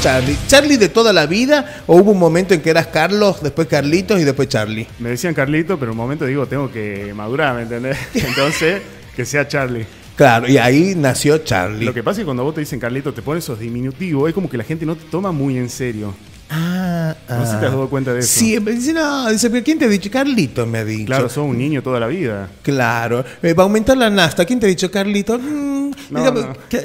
Charlie? ¿Charlie de toda la vida o hubo un momento en que eras Carlos, después Carlitos y después Charlie? Me decían Carlito, pero un momento digo, tengo que madurar, ¿me entendés? Entonces, que sea Charlie. Claro, y ahí nació Charlie. Lo que pasa es que cuando vos te dicen Carlito, te pones esos diminutivos, es como que la gente no te toma muy en serio. Ah, No sé si te has dado cuenta de eso. Sí, dice, no, dice, ¿quién te ha dicho? Carlito me ha dicho. Claro, soy un niño toda la vida. Claro. Eh, va a aumentar la nafta. ¿Quién te ha dicho, Carlito? Mm, no,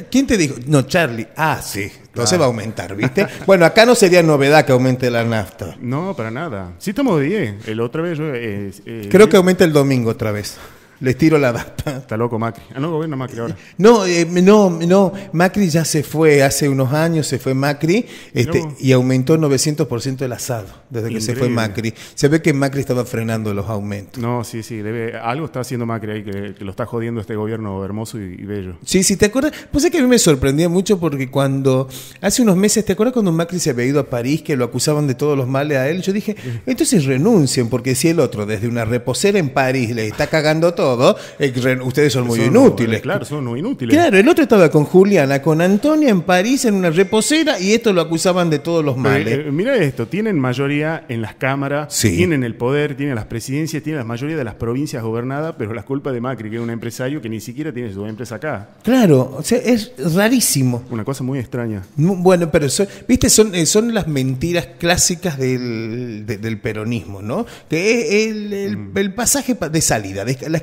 ¿Quién te dijo? No, Charlie. Ah, sí. Entonces ah. va a aumentar, ¿viste? bueno, acá no sería novedad que aumente la nafta. No, para nada. Sí estamos bien El otra vez... Eh, eh, Creo que aumenta el domingo otra vez. Les tiro la data. Está loco Macri. Ah, no, gobierna Macri ahora. No, eh, no, no. Macri ya se fue hace unos años, se fue Macri este, y aumentó 900% el asado desde que se fue Macri. Se ve que Macri estaba frenando los aumentos. No, sí, sí. Debe, algo está haciendo Macri ahí que, lo está jodiendo este gobierno hermoso y, bello. Sí, sí, ¿te acuerdas? Pues es que a mí me sorprendía mucho porque cuando hace unos meses, ¿te acuerdas cuando Macri se había ido a París que lo acusaban de todos los males a él? Yo dije, entonces renuncien porque si el otro desde una reposera en París le está cagando todo eh, ustedes son muy inútiles. claro, son muy inútiles. Claro, el otro estaba con Juliana, con Antonia en París en una reposera y esto lo acusaban de todos los males. Eh, eh, Mira esto, tienen mayoría en las cámaras, tienen el poder, tienen las presidencias, tienen la mayoría de las provincias gobernadas, pero la culpa de Macri, que es un empresario que ni siquiera tiene su empresa acá. Claro, o sea, es rarísimo. Una cosa muy extraña. Bueno, pero son, viste, son, son las mentiras clásicas del, peronismo, ¿no? Que es el, mm. pasaje de salida, la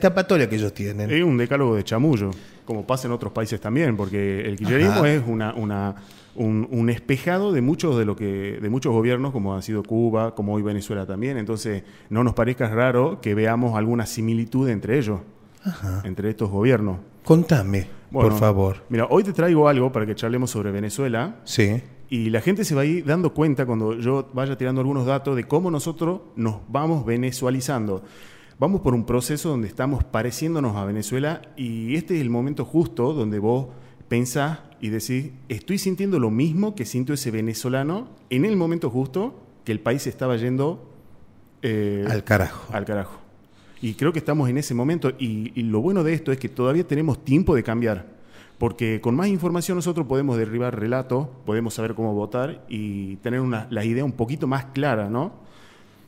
que ellos tienen. Es un decálogo de chamullo, como pasa en otros países también, porque el kirchnerismo es una, un, un, espejado de muchos de lo que de muchos gobiernos como ha sido Cuba como hoy Venezuela también entonces no nos parezca raro que veamos alguna similitud entre ellos entre estos gobiernos contame por favor mira hoy te traigo algo para que charlemos sobre Venezuela sí y la gente se va a ir dando cuenta cuando yo vaya tirando algunos datos de cómo nosotros nos vamos venezualizando vamos por un proceso donde estamos pareciéndonos a Venezuela y este es el momento justo donde vos pensás y decís, estoy sintiendo lo mismo que sintió ese venezolano en el momento justo que el país estaba yendo eh, al carajo. Al carajo. Y creo que estamos en ese momento y, lo bueno de esto es que todavía tenemos tiempo de cambiar porque con más información nosotros podemos derribar relatos, podemos saber cómo votar y tener una, la idea un poquito más clara, ¿no?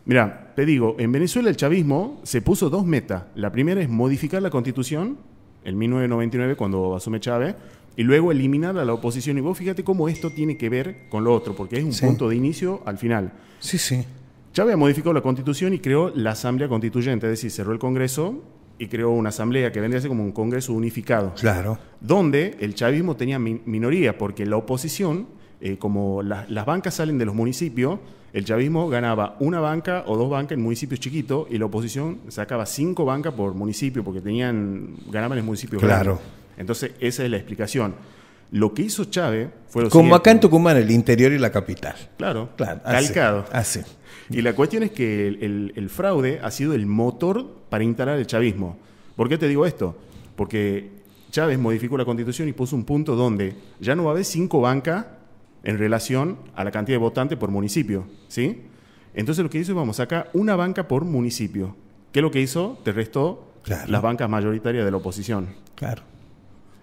Mira, te digo, en Venezuela el chavismo se puso dos metas. La primera es modificar la constitución, en 1999 cuando asume Chávez, y luego eliminar a la oposición. Y vos fíjate cómo esto tiene que ver con lo otro, porque es un punto de inicio al final. Sí, sí. Chávez modificó la constitución y creó la Asamblea Constituyente, es decir, cerró el Congreso y creó una asamblea que vendría a ser como un Congreso unificado. Claro. Donde el chavismo tenía minoría, porque la oposición eh, como las bancas salen de los municipios, el chavismo ganaba una banca o dos bancas en municipios chiquitos y la oposición sacaba cinco bancas por municipio porque tenían ganaban en municipios claro. Entonces, esa es la explicación. Lo que hizo Chávez fue lo Como acá en Tucumán, el interior y la capital. Claro, claro calcado. Así, Y la cuestión es que el, fraude ha sido el motor para instalar el chavismo. ¿Por qué te digo esto? Porque Chávez modificó la constitución y puso un punto donde ya no va a haber cinco bancas en relación a la cantidad de votante por municipio, ¿sí? Entonces lo que hizo, es, vamos, sacar una banca por municipio. ¿Qué es lo que hizo? Te restó las bancas mayoritarias de la oposición. Claro.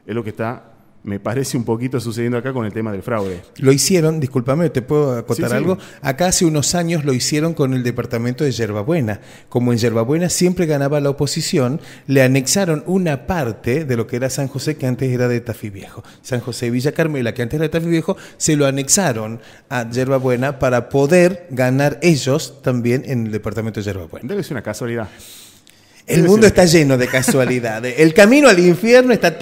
Es lo que está me parece un poquito sucediendo acá con el tema del fraude. Lo hicieron, discúlpame, te puedo acotar algo. Acá hace unos años lo hicieron con el departamento de Yerbabuena. Como en Yerbabuena siempre ganaba la oposición, le anexaron una parte de lo que era San José, que antes era de Tafí Viejo. San José de Villa Carmela, que antes era de Tafí Viejo, se lo anexaron a Yerbabuena para poder ganar ellos también en el departamento de Yerbabuena. Debe ser una casualidad. El mundo está lleno de casualidades. El camino al infierno está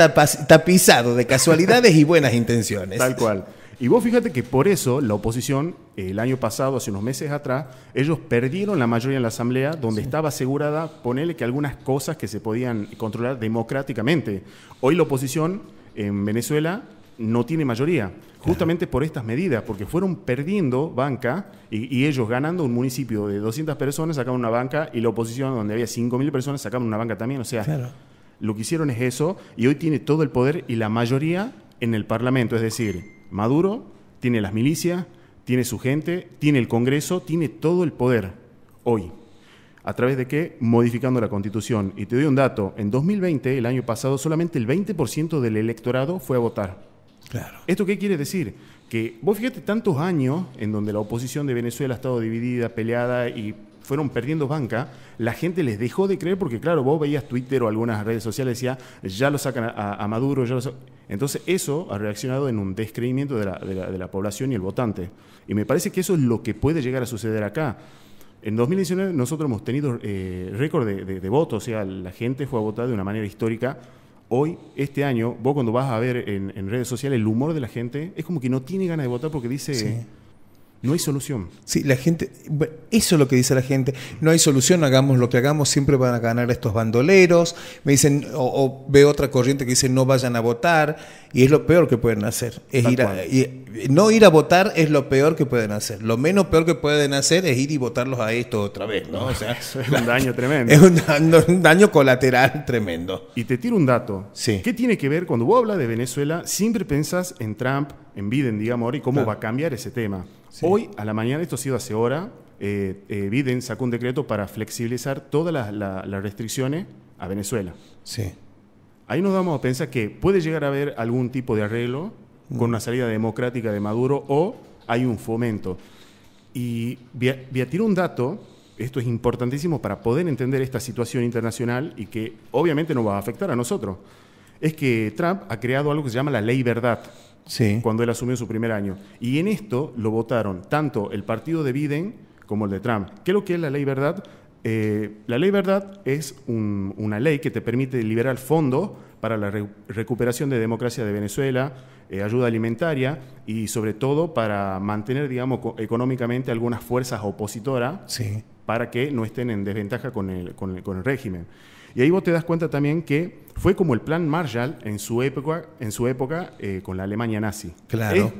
tapizado de casualidades y buenas intenciones. Tal cual. Y vos fíjate que por eso la oposición, el año pasado, hace unos meses atrás, ellos perdieron la mayoría en la Asamblea, donde estaba asegurada, ponerle que algunas cosas que se podían controlar democráticamente. Hoy la oposición en Venezuela no tiene mayoría, justamente por estas medidas, porque fueron perdiendo banca y, ellos ganando un municipio de 200 personas sacaron una banca y la oposición donde había 5.000 personas sacaron una banca también, o sea, lo que hicieron es eso y hoy tiene todo el poder y la mayoría en el Parlamento, es decir, Maduro tiene las milicias, tiene su gente, tiene el Congreso, tiene todo el poder hoy. ¿A través de qué? Modificando la Constitución. Y te doy un dato, en 2020, el año pasado, solamente el 20% del electorado fue a votar. Claro. ¿Esto qué quiere decir? Que vos fíjate tantos años en donde la oposición de Venezuela ha estado dividida, peleada y fueron perdiendo banca, la gente les dejó de creer porque, claro, vos veías Twitter o algunas redes sociales decía, ya lo sacan a, Maduro, ya Entonces eso ha reaccionado en un descreimiento de la, población y el votante. Y me parece que eso es lo que puede llegar a suceder acá. En 2019 nosotros hemos tenido eh, récord de, de votos, o sea, la gente fue a votar de una manera histórica hoy, este año, vos cuando vas a ver en, redes sociales el humor de la gente, es como que no tiene ganas de votar porque dice... No hay solución. Sí, la gente, eso es lo que dice la gente, no hay solución, hagamos lo que hagamos, siempre van a ganar estos bandoleros, me dicen, o, veo otra corriente que dice no vayan a votar, y es lo peor que pueden hacer. Es ir y, no ir a votar es lo peor que pueden hacer, lo menos peor que pueden hacer es ir y votarlos a esto otra vez, ¿no? O sea, es un daño tremendo. Es un daño, colateral tremendo. Y te tiro un dato. Sí. ¿Qué tiene que ver cuando vos hablas de Venezuela, siempre pensás en Trump, en Biden, digamos, y cómo va a cambiar ese tema? Hoy, a la mañana, esto ha sido hace hora, eh, eh, Biden sacó un decreto para flexibilizar todas las, restricciones a Venezuela. Sí. Ahí nos damos a pensar que puede llegar a haber algún tipo de arreglo mm. con una salida democrática de Maduro o hay un fomento. Y voy a, tirar un dato, esto es importantísimo para poder entender esta situación internacional y que obviamente nos va a afectar a nosotros. Es que Trump ha creado algo que se llama la ley verdad cuando él asumió su primer año. Y en esto lo votaron tanto el partido de Biden como el de Trump. ¿Qué es lo que es la ley verdad? Eh, la ley verdad es una ley que te permite liberar fondos para la recuperación de democracia de Venezuela, eh, ayuda alimentaria y sobre todo para mantener, digamos, económicamente algunas fuerzas opositoras para que no estén en desventaja con el, con el régimen. Y ahí vos te das cuenta también que fue como el plan Marshall en su época, en su época eh, con la Alemania nazi. Claro.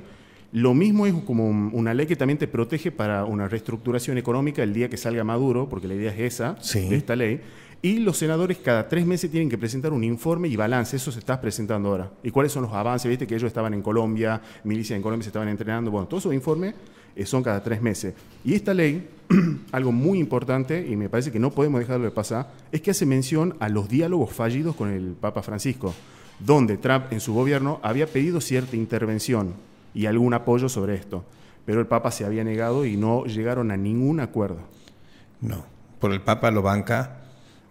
lo mismo es como una ley que también te protege para una reestructuración económica el día que salga Maduro, porque la idea es esa, de esta ley. Y los senadores cada tres meses tienen que presentar un informe y balance. Eso se está presentando ahora. ¿Y cuáles son los avances? Viste que ellos estaban en Colombia, milicias en Colombia se estaban entrenando. Bueno, todos esos informes eh, son cada tres meses. Y esta ley, algo muy importante, y me parece que no podemos dejarlo de pasar, es que hace mención a los diálogos fallidos con el Papa Francisco, donde Trump en su gobierno había pedido cierta intervención y algún apoyo sobre esto, pero el Papa se había negado y no llegaron a ningún acuerdo. No, por el Papa lo banca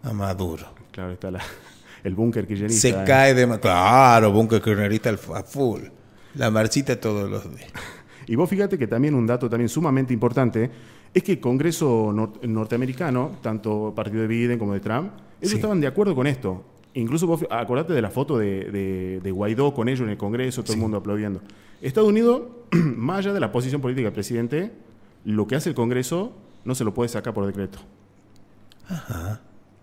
a Maduro. Claro, está el búnker kirchnerista. Se eh. cae de... Claro, búnker kirchnerista a full. La marchita todos los días. Y vos fíjate que también un dato también sumamente importante es que el Congreso norteamericano, tanto partido de Biden como de Trump, ellos estaban de acuerdo con esto. Incluso vos acordate de la foto de, Guaidó con ellos en el Congreso, todo el mundo aplaudiendo. Estados Unidos, más allá de la posición política del presidente, lo que hace el Congreso no se lo puede sacar por decreto.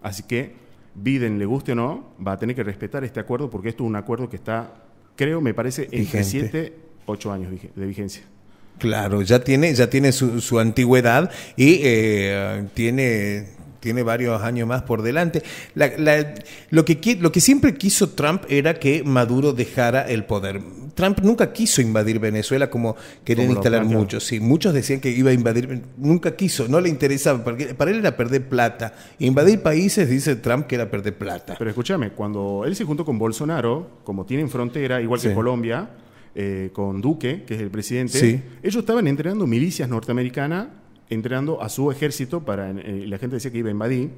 Así que Biden, le guste o no, va a tener que respetar este acuerdo porque esto es un acuerdo que está, creo, me parece, en 7, 8 años de vigencia. Claro, ya tiene, ya tiene su, su antigüedad y eh, tiene, tiene varios años más por delante. lo, que, lo que siempre quiso Trump era que Maduro dejara el poder. Trump nunca quiso invadir Venezuela como querían instalar muchos. muchos decían que iba a invadir, nunca quiso, no le interesaba, porque para él era perder plata. Invadir países, dice Trump, que era perder plata. Pero escúchame, cuando él se juntó con Bolsonaro, como tienen frontera, igual que Colombia, eh, con Duque, que es el presidente, ellos estaban entrenando milicias norteamericanas, entrenando a su ejército para... Eh, la gente decía que iba a invadir,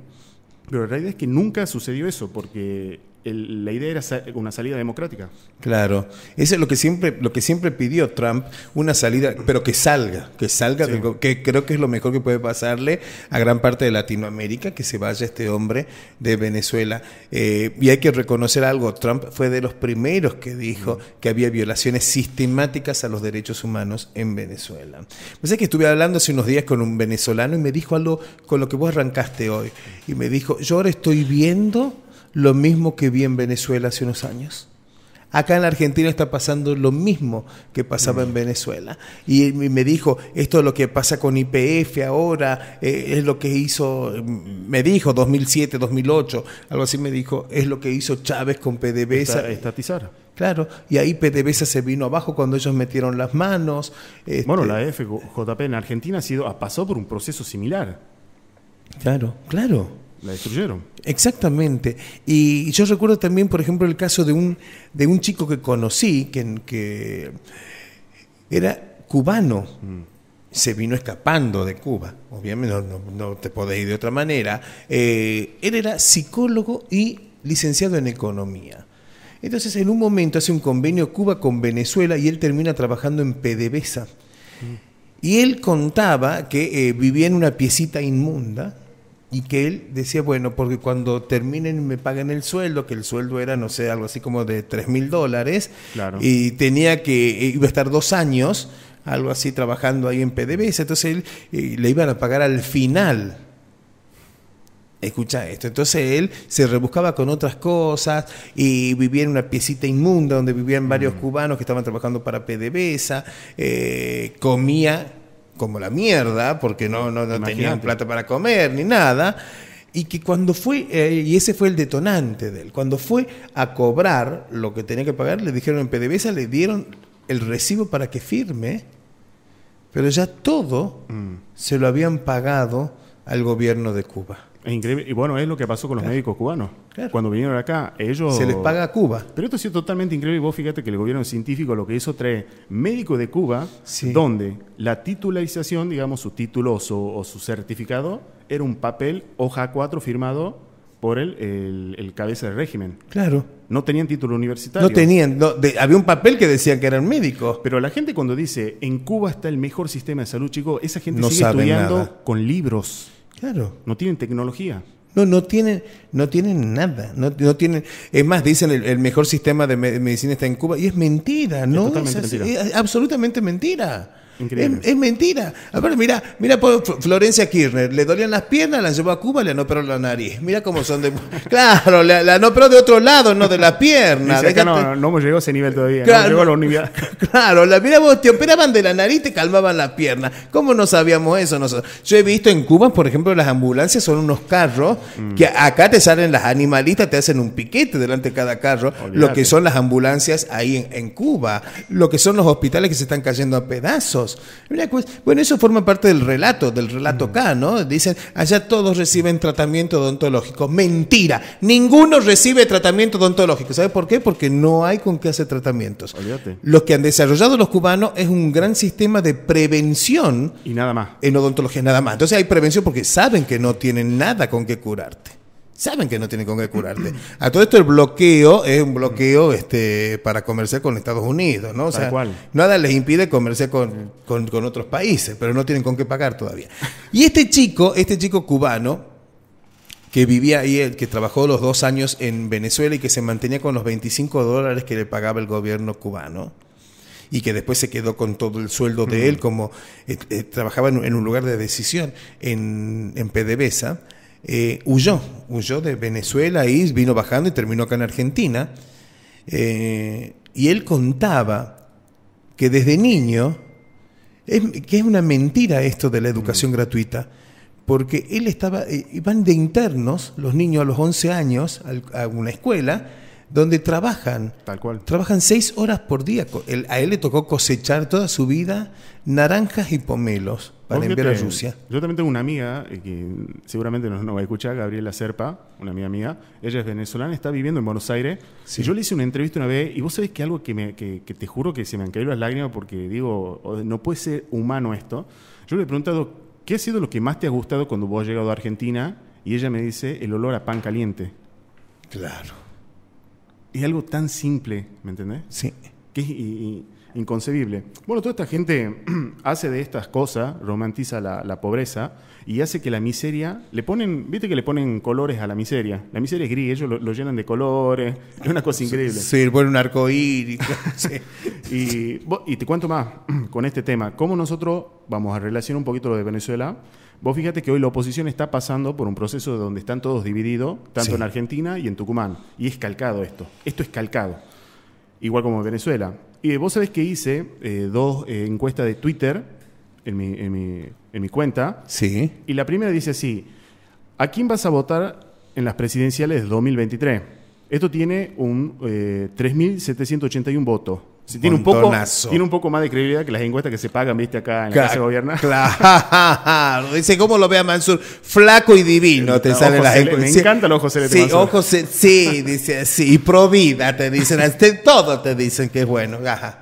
pero la realidad es que nunca sucedió eso, porque la idea era una salida democrática. Claro, eso es lo que siempre, lo que siempre pidió Trump, una salida, pero que salga, que salga, que creo que es lo mejor que puede pasarle a gran parte de Latinoamérica, que se vaya este hombre de Venezuela. Eh, y hay que reconocer algo, Trump fue de los primeros que dijo mm. que había violaciones sistemáticas a los derechos humanos en Venezuela. Pues que estuve hablando hace unos días con un venezolano y me dijo algo con lo que vos arrancaste hoy. Y me dijo, yo ahora estoy viendo lo mismo que vi en Venezuela hace unos años. Acá en Argentina está pasando lo mismo que pasaba en mm. Venezuela. Y me dijo, esto es lo que pasa con IPF ahora, eh, es lo que hizo, mm, me dijo, 2007, 2008, algo así me dijo, es lo que hizo Chávez con PDVSA. estatizar. Claro, y ahí PDVSA se vino abajo cuando ellos metieron las manos. Este bueno, la FJP en Argentina ha sido, pasó por un proceso similar. Claro, claro. La destruyeron. Exactamente. Y yo recuerdo también, por ejemplo, el caso de un, de un chico que conocí, que, que era cubano. Mm. Se vino escapando de Cuba, obviamente no, no, te podéis ir de otra manera. Eh, él era psicólogo y licenciado en economía. Entonces, en un momento hace un convenio Cuba con Venezuela y él termina trabajando en PDVSA. Mm. Y él contaba que eh, vivía en una piecita inmunda, y que él decía, bueno, porque cuando terminen me paguen el sueldo, que el sueldo era, no sé, algo así como de 3 mil dólares, y tenía que, eh, iba a estar dos años, algo así, trabajando ahí en PDVSA, entonces él, eh, le iban a pagar al final. Escucha esto. Entonces él se rebuscaba con otras cosas y vivía en una piecita inmunda donde vivían varios mm. cubanos que estaban trabajando para PDVSA. Eh, comía como la mierda, porque no, no, no tenían plata para comer ni nada. Y que cuando fue, eh, y ese fue el detonante de él, cuando fue a cobrar lo que tenía que pagar, le dijeron en PDVSA, le dieron el recibo para que firme, pero ya todo mm. se lo habían pagado al gobierno de Cuba. Es increíble. Y bueno, es lo que pasó con los médicos cubanos. Cuando vinieron acá, ellos... Se les paga a Cuba. Pero esto ha sido totalmente increíble. Vos fíjate que el gobierno científico lo que hizo trae médicos de Cuba, donde la titularización, digamos, su título o su, certificado, era un papel hoja 4 firmado por el, el, cabeza del régimen. Claro. No tenían título universitario. No tenían, había un papel que decía que eran médicos. Pero la gente cuando dice, en Cuba está el mejor sistema de salud, chico esa gente sigue estudiando con libros. No tienen tecnología. No, no tienen, no tienen nada. No, tienen, es más, dicen el, mejor sistema de, medicina está en Cuba. Y es mentira, ¿no? mentira. absolutamente mentira. Es, mentira. ver, mira, mira por pues, Florencia Kirchner, le dolían las piernas, la llevó a Cuba, le anoperó la nariz. Mira cómo son de. claro, la, la anoperó de otro lado, no de la pierna. no, no hemos llegado a ese nivel todavía. Claro, mira vos, te operaban de la nariz, te calmaban la pierna. ¿Cómo no sabíamos eso nosotros? Yo he visto en Cuba, por ejemplo, las ambulancias son unos carros mm. que acá te salen las animalistas, te hacen un piquete delante de cada carro, lo que son las ambulancias ahí en Cuba, lo que son los hospitales que se están cayendo a pedazos. Pues, bueno, eso forma parte del relato, del relato mm. acá, ¿no? Dicen, allá todos reciben tratamiento odontológico. Mentira, ninguno recibe tratamiento odontológico. ¿sabes por qué? Porque no hay con qué hacer tratamientos. Los Lo que han desarrollado los cubanos es un gran sistema de prevención. Y nada más. En odontología, nada más. Entonces hay prevención porque saben que no tienen nada con qué curarte saben que no tienen con qué curarte. A todo esto el bloqueo es un bloqueo este, para comerciar con Estados Unidos, ¿no? sea, nada les impide comerciar con, otros países, pero no tienen con qué pagar todavía. Y este chico, este chico cubano, que vivía ahí, que trabajó los dos años en Venezuela y que se mantenía con los 25 dólares que le pagaba el gobierno cubano y que después se quedó con todo el sueldo de él, como eh, eh, trabajaba en, un lugar de decisión en, en PDVSA eh, huyó, huyó de Venezuela y vino bajando y terminó acá en Argentina. Eh, y él contaba que desde niño, que es una mentira esto de la mm. educación gratuita, porque él estaba, eh, iban de internos los niños a los 11 años a una escuela donde trabajan. Tal cual. Trabajan seis horas por día. a él le tocó cosechar toda su vida naranjas y pomelos. Yo también tengo una amiga eh, que seguramente nos no va a escuchar, Gabriela Serpa, una amiga mía. Ella es venezolana, está viviendo en Buenos Aires. yo le hice una entrevista una vez y vos sabés que algo que, que te juro que se me han caído las lágrimas porque digo, no puede ser humano esto. Yo le he preguntado, ¿qué ha sido lo que más te ha gustado cuando vos has llegado a Argentina? Y ella me dice, el olor a pan caliente. Claro. Es algo tan simple, ¿me entendés? Sí. Que es inconcebible. Bueno, toda esta gente hace de estas cosas, romantiza la, pobreza y hace que la miseria, le ponen, viste que le ponen colores a la miseria. La miseria es gris, ellos lo, llenan de colores, es una cosa increíble. Sí, ponen un arcoíris y, y te cuento más con este tema, cómo nosotros, vamos a relacionar un poquito lo de Venezuela, Vos fíjate que hoy la oposición está pasando por un proceso donde están todos divididos, tanto en Argentina y en Tucumán. Y es calcado esto. Esto es calcado. Igual como en Venezuela. Y vos sabés que hice eh, dos eh, encuestas de Twitter en mi, en, mi, cuenta. Sí. Y la primera dice así, ¿a quién vas a votar en las presidenciales 2023? Esto tiene un 3.781 eh, votos tiene, un poco, tiene un poco más de credibilidad que las encuestas que se pagan, viste, acá en la casa gobierna. Claro. Dice, ¿cómo lo ve Mansur? Flaco y divino, te salen las encuestas. Me encanta el ojo celeste. Sí, ojo Sí, dice así. Y pro vida, te dicen. todo te dicen que es bueno.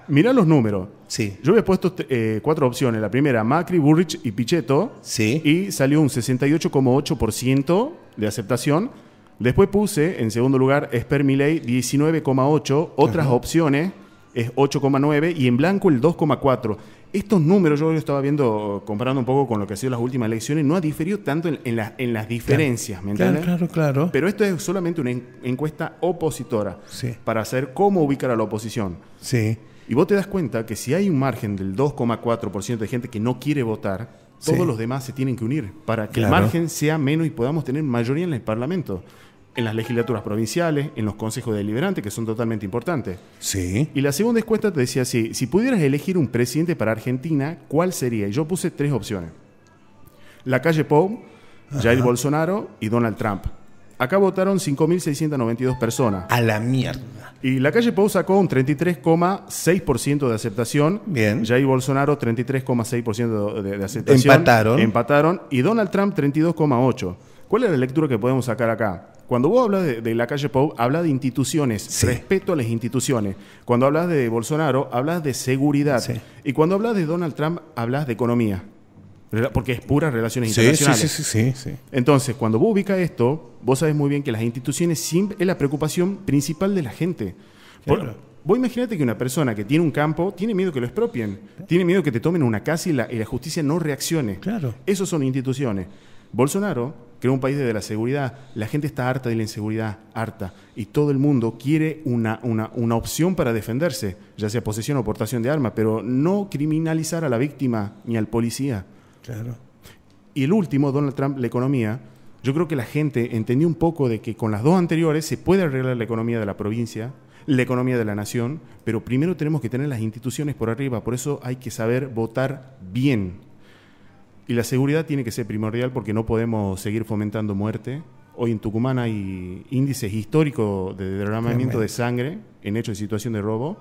Mirá los números. Sí. Yo había puesto eh, cuatro opciones. La primera, Macri, Burrich y Pichetto. Sí. Y salió un 68,8% de aceptación. Después puse, en segundo lugar, Spermiley, 19,8%. Otras opciones es 8,9 y en blanco el 2,4. Estos números, yo lo estaba viendo, oh, comparando un poco con lo que ha sido las últimas elecciones, no ha diferido tanto en, en las diferencias, ¿me entiendes? Claro, claro, Pero esto es solamente una encuesta opositora para hacer cómo ubicar a la oposición. Sí. Y vos te das cuenta que si hay un margen del 2,4% de gente que no quiere votar, todos los demás se tienen que unir para que el margen sea menos y podamos tener mayoría en el Parlamento en las legislaturas provinciales, en los consejos deliberantes, que son totalmente importantes. Sí. Y la segunda encuesta te decía así, si pudieras elegir un presidente para Argentina, ¿cuál sería? Y yo puse tres opciones. La calle Pou, Jair Bolsonaro y Donald Trump. Acá votaron 5.692 personas. A la mierda. Y la calle Pou sacó un 33,6% de aceptación. Bien. Jair Bolsonaro 33,6% de, aceptación. Empataron. Empataron. Y Donald Trump 32,8%. ¿Cuál es la lectura que podemos sacar acá? Cuando vos hablas de, la calle Pou, hablas de instituciones, respeto a las instituciones. Cuando hablas de Bolsonaro, hablas de seguridad. Y cuando hablas de Donald Trump, hablas de economía. Porque es puras relaciones sí, Sí, sí, sí, Entonces, cuando vos ubicas esto, vos sabes muy bien que las instituciones es la preocupación principal de la gente. Claro. vos imagínate que una persona que tiene un campo tiene miedo que lo expropien, tiene miedo que te tomen una casa y la, y la justicia no reaccione. Claro. Esas son instituciones. Bolsonaro Creo un país de la seguridad. La gente está harta de la inseguridad, harta. Y todo el mundo quiere una, una, opción para defenderse, ya sea posesión o portación de armas, pero no criminalizar a la víctima ni al policía. Claro. Y el último, Donald Trump, la economía. Yo creo que la gente entendió un poco de que con las dos anteriores se puede arreglar la economía de la provincia, la economía de la nación, pero primero tenemos que tener las instituciones por arriba. Por eso hay que saber votar bien y la seguridad tiene que ser primordial porque no podemos seguir fomentando muerte. Hoy en Tucumán hay índices históricos de derramamiento de sangre en hechos de situación de robo.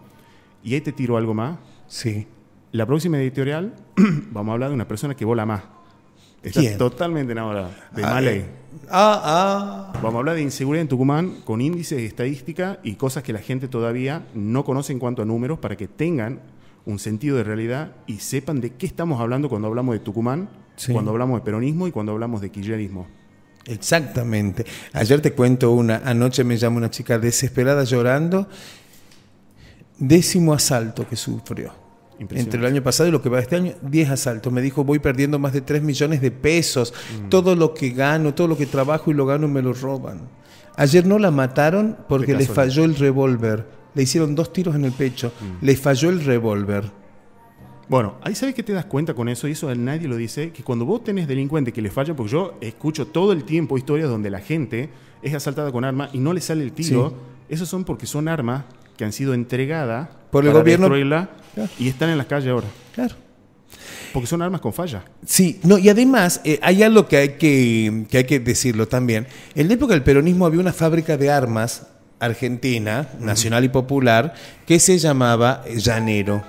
Y ahí te tiro algo más. Sí. La próxima editorial, vamos a hablar de una persona que vola más. totalmente enamorada de ah, eh. Ah, ah. Vamos a hablar de inseguridad en Tucumán con índices de estadística y cosas que la gente todavía no conoce en cuanto a números para que tengan un sentido de realidad y sepan de qué estamos hablando cuando hablamos de Tucumán, cuando hablamos de peronismo y cuando hablamos de kirchnerismo. Exactamente. Ayer te cuento una, anoche me llama una chica desesperada llorando, décimo asalto que sufrió. Entre el año pasado y lo que va este año, 10 asaltos. Me dijo, voy perdiendo más de 3 millones de pesos. Mm. Todo lo que gano, todo lo que trabajo y lo gano me lo roban. Ayer no la mataron porque le falló el revólver le hicieron dos tiros en el pecho, mm. le falló el revólver. Bueno, ahí sabes que te das cuenta con eso, y eso nadie lo dice, que cuando vos tenés delincuente que le fallan, porque yo escucho todo el tiempo historias donde la gente es asaltada con armas y no le sale el tiro, eso son porque son armas que han sido entregadas por el gobierno y están en las calles ahora. Claro. Porque son armas con falla. Sí, no, y además eh, hay algo que hay que, que hay que decirlo también. En la época del peronismo había una fábrica de armas argentina, nacional y popular, que se llamaba Llanero.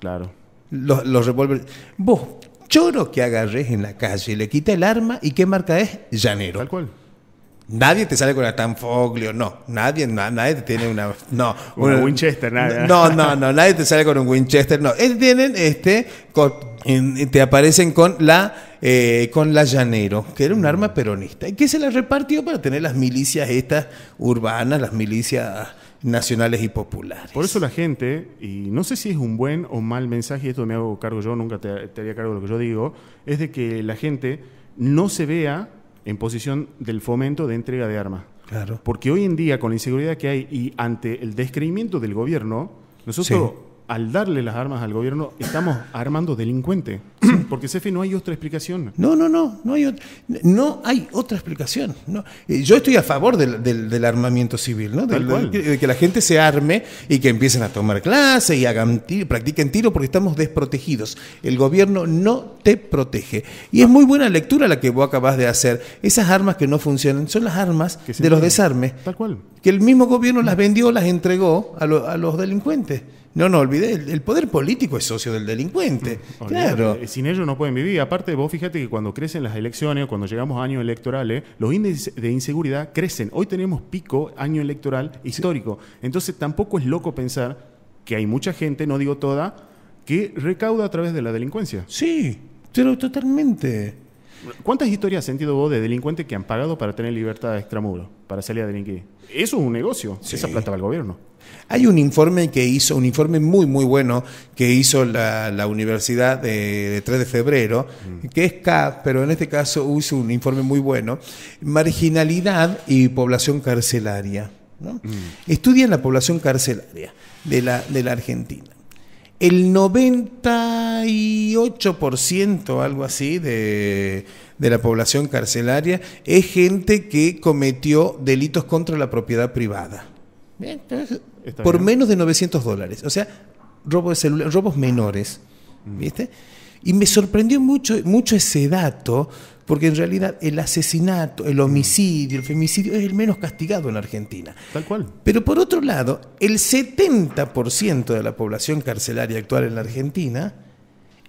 Claro. Los, los revólveres. Vos, choro que agarres en la calle, le quita el arma y ¿qué marca es? Llanero. Tal cual. Nadie te sale con la Tanfoglio, no. Nadie, nadie te tiene una. No. Winchester, nada. No, no, no. Nadie te sale con un Winchester, no. Eh, tienen este. te aparecen con la. Eh, con la Llanero, que era un mm. arma peronista. Y que se la repartió para tener las milicias estas urbanas, las milicias nacionales y populares. Por eso la gente, y no sé si es un buen o mal mensaje, esto me hago cargo yo, nunca te, te haría cargo de lo que yo digo, es de que la gente no se vea en posición del fomento de entrega de armas. Claro. Porque hoy en día, con la inseguridad que hay y ante el descreimiento del gobierno, nosotros al darle las armas al gobierno, estamos armando delincuentes. Porque, Cefe, no hay otra explicación. No, no, no, no hay, no hay otra explicación. No. Eh, yo estoy a favor del, del, armamiento civil, ¿no? De, que la gente se arme y que empiecen a tomar clases y hagan practiquen tiro porque estamos desprotegidos. El gobierno no te protege. Y es muy buena lectura la que vos acabás de hacer. Esas armas que no funcionan son las armas de los desarmes. Tal cual. Que el mismo gobierno las mm. vendió, las entregó a los delincuentes. No, no, olvidé, el, poder político es socio del delincuente. Mm, claro. Eh, sin ellos no pueden vivir. Aparte, vos fíjate que cuando crecen las elecciones, cuando llegamos a años electorales, eh, los índices de inseguridad crecen. Hoy tenemos pico año electoral histórico. Entonces tampoco es loco pensar que hay mucha gente, no digo toda, que recauda a través de la delincuencia. Sí, pero totalmente. ¿Cuántas historias has sentido vos de delincuentes que han pagado para tener libertad extramuro, para salir a delinquir? Eso es un negocio, esa plata va al gobierno. Hay un informe que hizo, un informe muy, muy bueno que hizo la, Universidad de, 3 de Febrero, mm. que es CAF, pero en este caso hizo un informe muy bueno, Marginalidad y Población Carcelaria. Mm. Estudian la población carcelaria de la, de la Argentina el 98%, algo así, de, de, la población carcelaria es gente que cometió delitos contra la propiedad privada. por menos de 900 dólares. O sea, robo de robos menores. Mm. ¿Viste? Y me sorprendió mucho, mucho ese dato porque en realidad el asesinato, el homicidio, el femicidio es el menos castigado en Argentina. Tal cual. Pero por otro lado, el 70% de la población carcelaria actual en la Argentina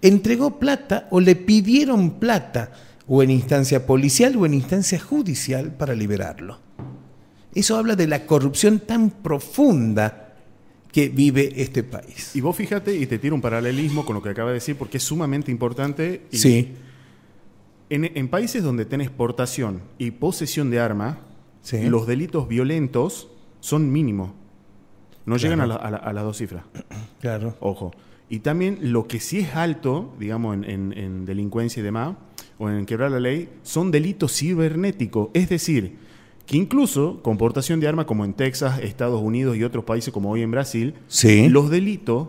entregó plata o le pidieron plata o en instancia policial o en instancia judicial para liberarlo. Eso habla de la corrupción tan profunda que vive este país. Y vos fíjate, y te tiro un paralelismo con lo que acaba de decir, porque es sumamente importante. sí en, países donde tenés exportación y posesión de armas, los delitos violentos son mínimos. No llegan a, las dos cifras. Claro. Ojo. Y también lo que sí es alto, digamos, en, delincuencia y demás, o en quebrar la ley, son delitos cibernéticos. Es decir, que incluso con portación de armas como en Texas, Estados Unidos y otros países como hoy en Brasil, los delitos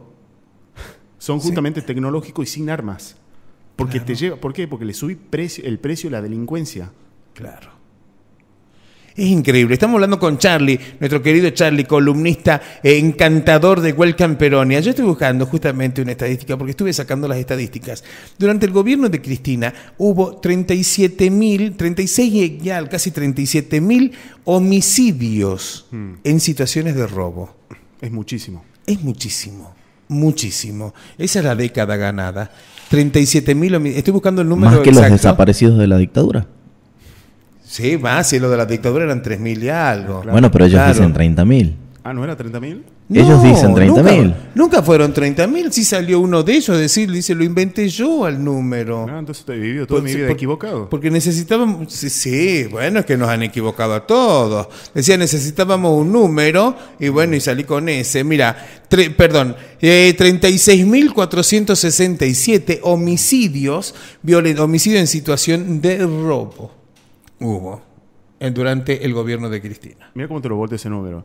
son justamente tecnológicos y sin armas te lleva, ¿por qué? Porque le subí precio, el precio a la delincuencia. Claro. Es increíble. Estamos hablando con Charlie, nuestro querido Charlie, columnista eh, encantador de Welcome Peronia. Yo estoy buscando justamente una estadística porque estuve sacando las estadísticas. Durante el gobierno de Cristina hubo 37.000, 36 ya casi mil homicidios hmm. en situaciones de robo. Es muchísimo. Es muchísimo. Muchísimo. Esa es la década ganada. 37 mil Estoy buscando el número Más que los desaparecidos de la dictadura. Sí, más. Si lo de la dictadura eran 3 mil y algo. Bueno, pero ellos dicen 30 mil. Ah, ¿no era 30 mil? ellos dicen 30 nunca, mil. Nunca fueron 30.000, mil. Sí salió uno de ellos decir, dice, lo inventé yo al número. Ah, entonces te he vivido toda mi vida equivocado. Porque necesitábamos. Sí, bueno, es que nos han equivocado a todos. Decía, necesitábamos un número y bueno, y salí con ese. Mira, perdón, eh, 36.467 homicidios, violen, en situación de robo hubo durante el gobierno de Cristina. Mira cómo te lo volte ese número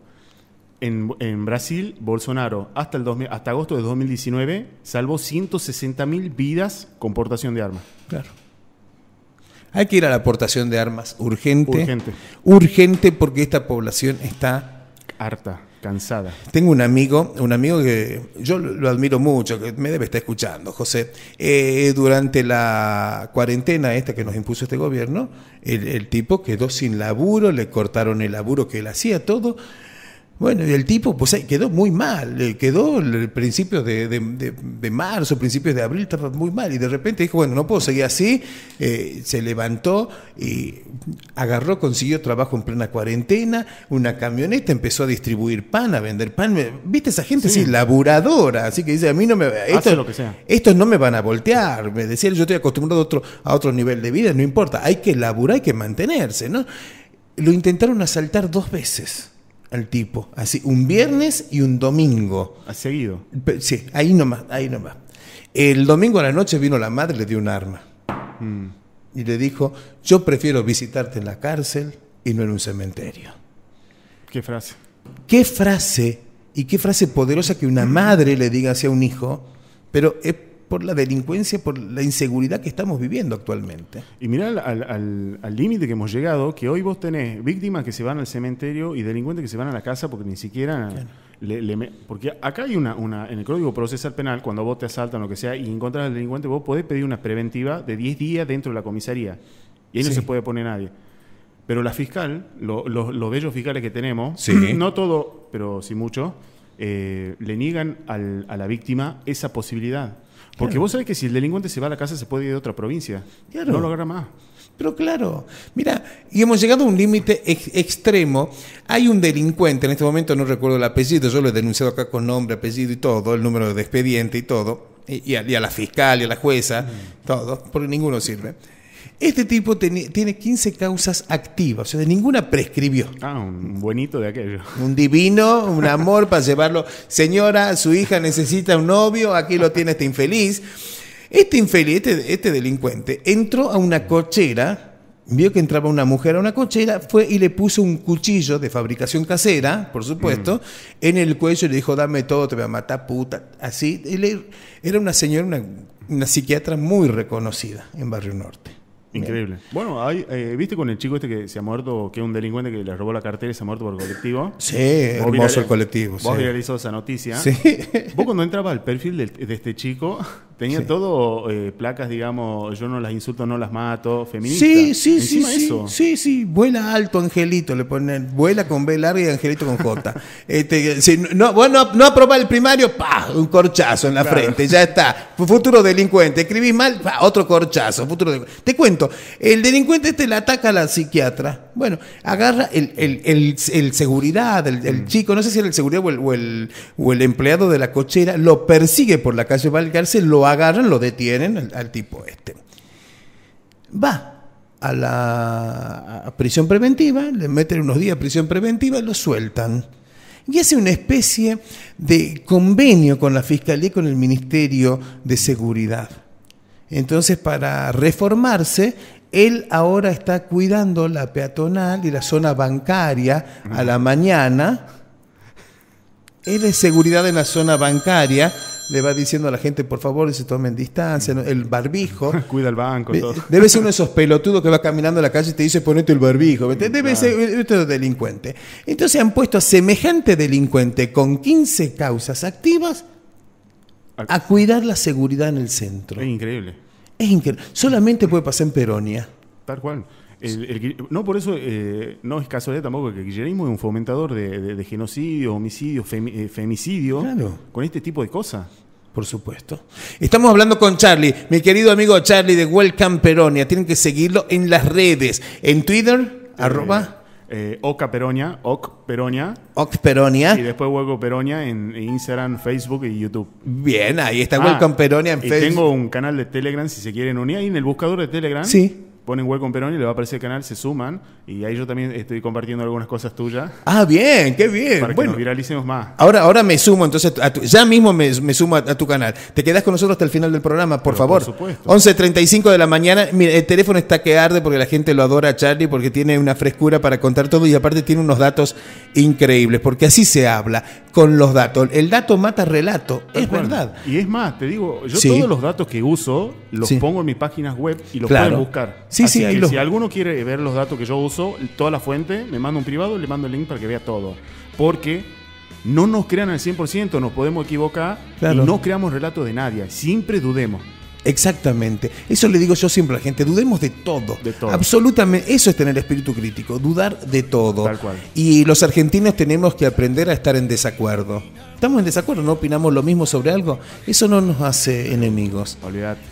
en, Brasil, Bolsonaro, hasta, el hasta agosto de 2019, salvó 160.000 vidas con portación de armas. Claro. Hay que ir a la portación de armas urgente. Urgente. Urgente porque esta población está... Harta, cansada. Tengo un amigo, un amigo que yo lo admiro mucho, que me debe estar escuchando, José. Eh, durante la cuarentena esta que nos impuso este gobierno, el, el tipo quedó sin laburo, le cortaron el laburo que él hacía, todo bueno, y el tipo pues quedó muy mal, quedó principios de, de, de, marzo, principios de abril, estaba muy mal y de repente dijo, bueno, no puedo seguir así, eh, se levantó y agarró, consiguió trabajo en plena cuarentena, una camioneta, empezó a distribuir pan, a vender pan, viste esa gente sí. laburadora, así que dice, a mí no me... Esto, lo que sea. Estos no me van a voltear, me decía, yo estoy acostumbrado a otro, a otro nivel de vida, no importa, hay que laburar, hay que mantenerse, ¿no? Lo intentaron asaltar dos veces al tipo. Así, un viernes y un domingo. ¿Ha seguido? Sí, ahí nomás, ahí nomás. El domingo a la noche vino la madre le dio un arma. Mm. Y le dijo, yo prefiero visitarte en la cárcel y no en un cementerio. ¿Qué frase? ¿Qué frase? Y qué frase poderosa que una madre le diga hacia un hijo, pero es eh, por la delincuencia, por la inseguridad que estamos viviendo actualmente. Y mirá al límite que hemos llegado, que hoy vos tenés víctimas que se van al cementerio y delincuentes que se van a la casa porque ni siquiera... porque acá hay una, una, en el Código Procesal Penal, cuando vos te asaltan o lo que sea y encontrás al delincuente, vos podés pedir una preventiva de 10 días dentro de la comisaría. Y ahí no se puede poner nadie. Pero la fiscal, los bellos fiscales que tenemos, no todo, pero sí mucho, eh, le niegan al, a la víctima esa posibilidad. Porque vos sabés que si el delincuente se va a la casa se puede ir a otra provincia. No lo agarra más. Pero claro, mira, y hemos llegado a un límite extremo. Hay un delincuente, en este momento no recuerdo el apellido, yo lo he denunciado acá con nombre, apellido y todo, el número de expediente y todo, y, a, la fiscal y a la jueza, mm. todo, porque ninguno sirve este tipo tiene 15 causas activas, o sea, de ninguna prescribió. Ah, un buenito de aquello. Un divino, un amor para llevarlo. Señora, su hija necesita un novio, aquí lo tiene este infeliz. Este infeliz, este, este delincuente, entró a una cochera, vio que entraba una mujer a una cochera, fue y le puso un cuchillo de fabricación casera, por supuesto, mm. en el cuello y le dijo, dame todo, te voy a matar, puta. Así, era una señora, una psiquiatra muy reconocida en Barrio Norte. Increíble. Bueno, eh, ¿viste con el chico este que se ha muerto, que es un delincuente que le robó la cartera y se ha muerto por el colectivo? Sí, hermoso el colectivo. Vos sí. esa noticia. Sí. Vos cuando entrabas al perfil de este chico, Tenía todo eh, placas, digamos, yo no las insulto, no las mato, feminista Sí, sí, sí, sí, sí, vuela alto, Angelito, le ponen, vuela con B larga y Angelito con J. este, si no, bueno no, el primario, pa, un corchazo en la frente, ya está. Futuro delincuente, escribí mal, otro corchazo, futuro Te cuento, el delincuente este le ataca a la psiquiatra. Bueno, agarra el, seguridad, el, mm. chico, no sé si era el seguridad o el, empleado de la cochera, lo persigue por la calle, va lo agarran, lo detienen al, tipo este. Va a la prisión preventiva, le meten unos días a prisión preventiva lo sueltan. Y hace una especie de convenio con la Fiscalía y con el Ministerio de Seguridad. Entonces, para reformarse, él ahora está cuidando la peatonal y la zona bancaria a la mañana. Él es seguridad en la zona bancaria le va diciendo a la gente, por favor, se tomen distancia, el barbijo. Cuida el banco, todo. Debe ser uno de esos pelotudos que va caminando a la calle y te dice, ponete el barbijo. Debe ser otro delincuente. Entonces han puesto a semejante delincuente con 15 causas activas a cuidar la seguridad en el centro. Es increíble. Es increíble. Solamente puede pasar en Peronia. Tal cual no por eso eh, no es casualidad tampoco que el kirchnerismo es un fomentador de, genocidio, homicidio, eh, femicidio, con este tipo de cosas. Por supuesto. Estamos hablando con Charlie, mi querido amigo Charlie de Welcome Peronia. Tienen que seguirlo en las redes, en Twitter, eh, arroba. Oca Peronia, Oc Peronia. Y después Hueco Peronia en Instagram, Facebook y YouTube. Bien, ahí está ah, Welcome Peronia en y Tengo un canal de Telegram si se quieren unir ahí en el buscador de Telegram. Sí ponen Welcome Peroni, le va a aparecer el canal, se suman y ahí yo también estoy compartiendo algunas cosas tuyas. Ah, bien, qué bien. Para que nos viralicemos más. Ahora, ahora me sumo, entonces, ya mismo me, sumo a, tu canal. Te quedas con nosotros hasta el final del programa, por favor. Por supuesto. 11.35 de la mañana. Mira, el teléfono está que arde porque la gente lo adora a Charlie, porque tiene una frescura para contar todo y aparte tiene unos datos increíbles, porque así se habla con los datos. El dato mata relato, es verdad. Y es más, te digo, yo todos los datos que uso los pongo en mis páginas web y los pueden buscar. Sí, sí, si alguno quiere ver los datos que yo uso, toda la fuente, me mando un privado, le mando el link para que vea todo. Porque no nos crean al 100%, nos podemos equivocar y no creamos relatos de nadie, siempre dudemos. Exactamente. Eso le digo yo siempre a la gente. Dudemos de todo. Absolutamente. Eso es tener espíritu crítico. Dudar de todo. Y los argentinos tenemos que aprender a estar en desacuerdo estamos en desacuerdo, no opinamos lo mismo sobre algo, eso no nos hace enemigos.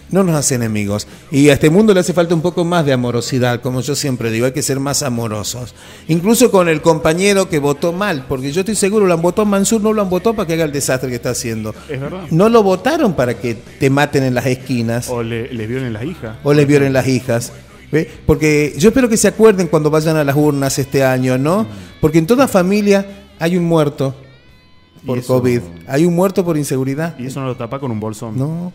No nos hace enemigos. Y a este mundo le hace falta un poco más de amorosidad, como yo siempre digo, hay que ser más amorosos. Incluso con el compañero que votó mal, porque yo estoy seguro, lo han votado Mansur, no lo han votado para que haga el desastre que está haciendo. No lo votaron para que te maten en las esquinas. O le, violen las hijas. O les violen las hijas. Porque yo espero que se acuerden cuando vayan a las urnas este año, ¿no? Mm. Porque en toda familia hay un muerto por COVID. Hay un muerto por inseguridad. Y eso no lo tapa con un bolsón. No.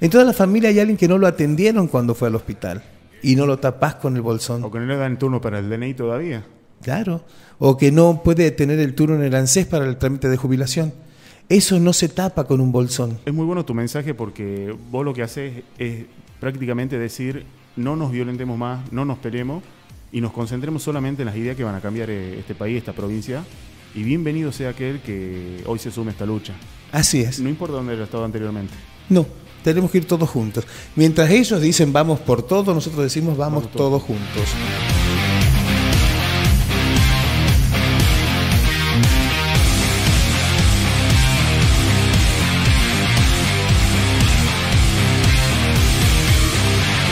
En toda la familia hay alguien que no lo atendieron cuando fue al hospital. Y no lo tapas con el bolsón. O que no le dan turno para el DNI todavía. Claro. O que no puede tener el turno en el ANSES para el trámite de jubilación. Eso no se tapa con un bolsón. Es muy bueno tu mensaje porque vos lo que haces es prácticamente decir no nos violentemos más, no nos peleemos y nos concentremos solamente en las ideas que van a cambiar eh, este país, esta provincia y bienvenido sea aquel que hoy se sume a esta lucha. Así es. No importa dónde haya estado anteriormente. No, tenemos que ir todos juntos. Mientras ellos dicen vamos por todo, nosotros decimos vamos, todos juntos.